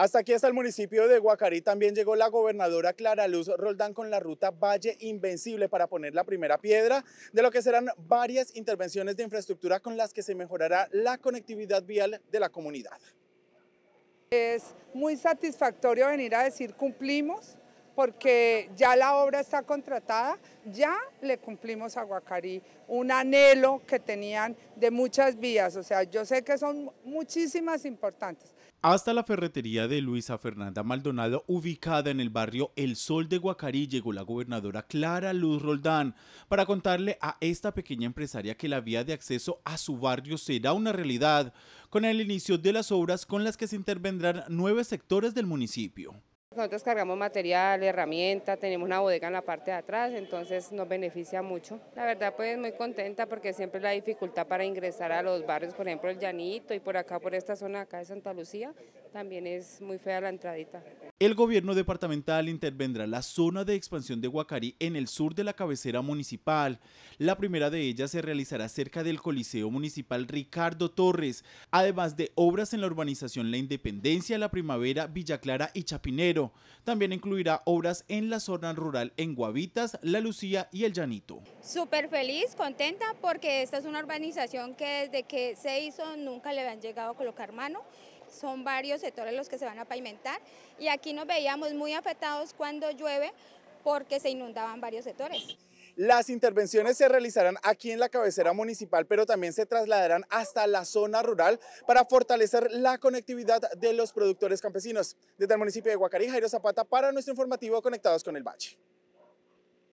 Hasta aquí, hasta el municipio de Guacarí, también llegó la gobernadora Clara Luz Roldán con la ruta Valle Invencible para poner la primera piedra de lo que serán varias intervenciones de infraestructura con las que se mejorará la conectividad vial de la comunidad. Es muy satisfactorio venir a decir cumplimos porque ya la obra está contratada, ya le cumplimos a Guacarí un anhelo que tenían de muchas vías, o sea, yo sé que son muchísimas importantes, hasta la ferretería de Luisa Fernanda Maldonado, ubicada en el barrio El Sol de Guacarí, llegó la gobernadora Clara Luz Roldán para contarle a esta pequeña empresaria que la vía de acceso a su barrio será una realidad con el inicio de las obras con las que se intervendrán nueve sectores del municipio. Nosotros cargamos material, herramienta, tenemos una bodega en la parte de atrás, entonces nos beneficia mucho. La verdad pues muy contenta porque siempre la dificultad para ingresar a los barrios, por ejemplo el Llanito y por acá, por esta zona acá de Santa Lucía, también es muy fea la entradita. El gobierno departamental intervendrá la zona de expansión de Guacarí en el sur de la cabecera municipal. La primera de ellas se realizará cerca del Coliseo Municipal Ricardo Torres, además de obras en la urbanización La Independencia, La Primavera, Villa Clara y Chapinero. También incluirá obras en la zona rural en Guavitas, La Lucía y El Llanito. Súper feliz, contenta, porque esta es una urbanización que desde que se hizo nunca le han llegado a colocar mano son varios sectores los que se van a pavimentar y aquí nos veíamos muy afectados cuando llueve porque se inundaban varios sectores. Las intervenciones se realizarán aquí en la cabecera municipal, pero también se trasladarán hasta la zona rural para fortalecer la conectividad de los productores campesinos. Desde el municipio de Guacarí, Jairo Zapata para nuestro informativo Conectados con el Bache.